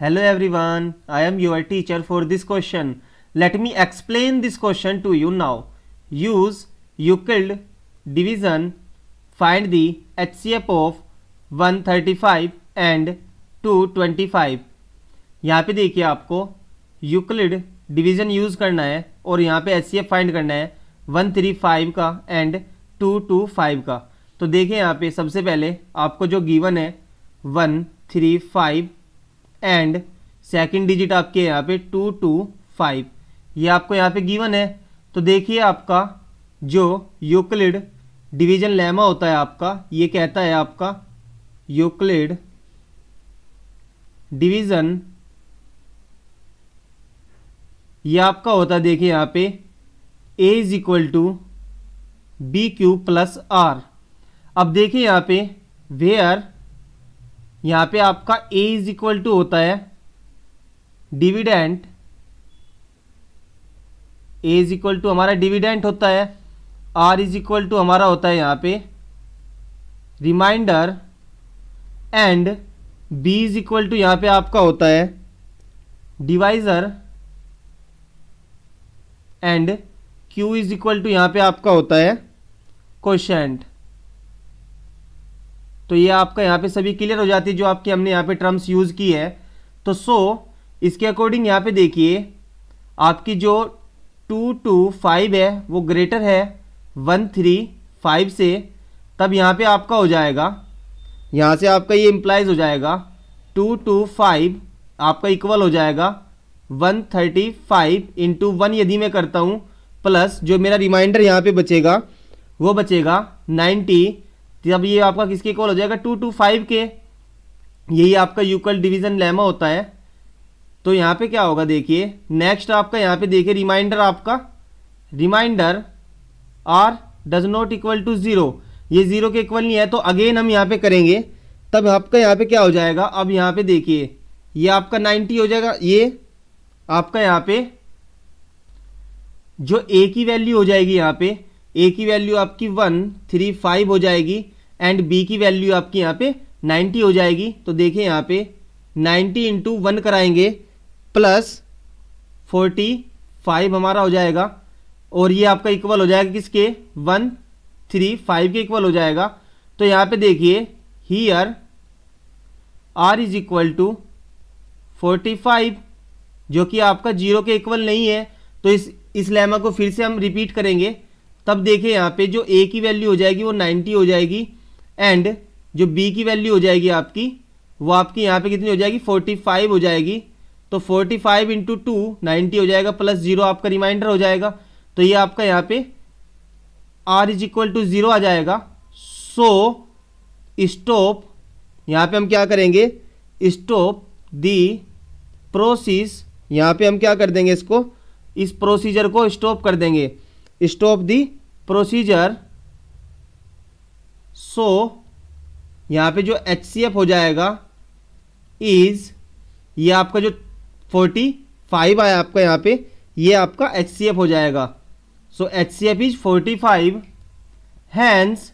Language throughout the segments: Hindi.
Hello everyone I am your teacher for this question let me explain this question to you now use Euclid division find the H C F of one thirty five and two twenty five यहाँ पर देखिए आपको यूकलिड डिविज़न यूज करना है और यहाँ पे एच सी एफ फाइंड करना है वन थ्री फाइव का एंड टू टू फाइव का तो देखिए यहाँ पे सबसे पहले आपको जो गिवन है one three five and second digit आपके यहाँ पे टू टू फाइव ये आपको यहाँ पे गिवन है तो देखिए आपका जो यूक्लिड डिवीजन लेमा होता है आपका ये कहता है आपका यूक्लिड डिवीजन ये आपका होता है देखिए यहाँ पे a is equal to b q plus r अब देखिए यहाँ पे वेयर यहाँ पे आपका ए इज इक्वल टू होता है dividend a is equal to हमारा डिविडेंट होता है आर इज इक्वल टू हमारा होता है यहाँ पे remainder and b is equal to यहाँ पे आपका होता है divisor and q is equal to यहाँ पे आपका होता है क्वेश्चन तो ये आपका यहाँ पे सभी क्लियर हो जाती है जो आपकी हमने यहाँ पे टर्म्स यूज़ की है तो सो इसके अकॉर्डिंग यहाँ पे देखिए आपकी जो टू टू फाइव है वो ग्रेटर है वन थ्री फाइव से तब यहाँ पे आपका हो जाएगा यहाँ से आपका ये इम्प्लाइज हो जाएगा टू टू फाइव आपका इक्वल हो जाएगा one thirty five into one यदि मैं करता हूँ प्लस जो मेरा रिमाइंडर यहाँ पे बचेगा वो बचेगा नाइन्टी तब ये आपका किसके इक्वल हो जाएगा टू टू फाइव के यही आपका यूकल डिवीजन लेमा होता है तो यहाँ पे क्या होगा देखिए नेक्स्ट आपका यहाँ पे देखिए रिमाइंडर आपका remainder r does not equal to zero ये ज़ीरो के इक्वल नहीं है तो अगेन हम यहाँ पे करेंगे तब आपका यहाँ पे क्या हो जाएगा अब यहाँ पे देखिए ये आपका नाइन्टी हो जाएगा ये आपका यहाँ पे जो ए की वैल्यू हो जाएगी यहाँ पे ए की वैल्यू आपकी वन थ्री फाइव हो जाएगी एंड बी की वैल्यू आपकी यहाँ पे 90 हो जाएगी तो देखिए यहाँ पे 90 इंटू वन कराएंगे प्लस 45 हमारा हो जाएगा और ये आपका इक्वल हो जाएगा किसके वन थ्री फाइव के इक्वल हो जाएगा तो यहाँ पे देखिए here r is equal to forty five जो कि आपका जीरो के इक्वल नहीं है तो इस इस लेमा को फिर से हम रिपीट करेंगे तब देखें यहाँ पे जो ए की वैल्यू हो जाएगी वो नाइन्टी हो जाएगी एंड जो बी की वैल्यू हो जाएगी आपकी वो आपकी यहाँ पे कितनी हो जाएगी 45 हो जाएगी तो 45 फाइव इंटू टू नाइन्टी हो जाएगा प्लस जीरो आपका रिमाइंडर हो जाएगा तो ये आपका यहाँ पे r is equal to zero आ जाएगा सो स्टॉप यहाँ पे हम क्या करेंगे स्टॉप दी प्रोसीस यहाँ पे हम क्या कर देंगे इसको इस प्रोसीजर को स्टॉप कर देंगे स्टॉप दी प्रोसीजर सो यहाँ पे जो एच सी एफ हो जाएगा इज ये आपका जो फोर्टी फाइव आया आपका यहाँ पे ये आपका एच सी एफ हो जाएगा so H C F is forty five hence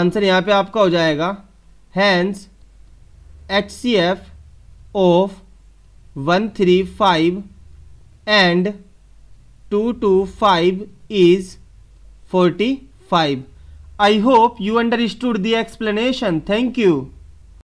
answer यहाँ पे आपका हो जाएगा hence H C F of one three five and two two five is forty five I hope you understood the explanation. Thank you.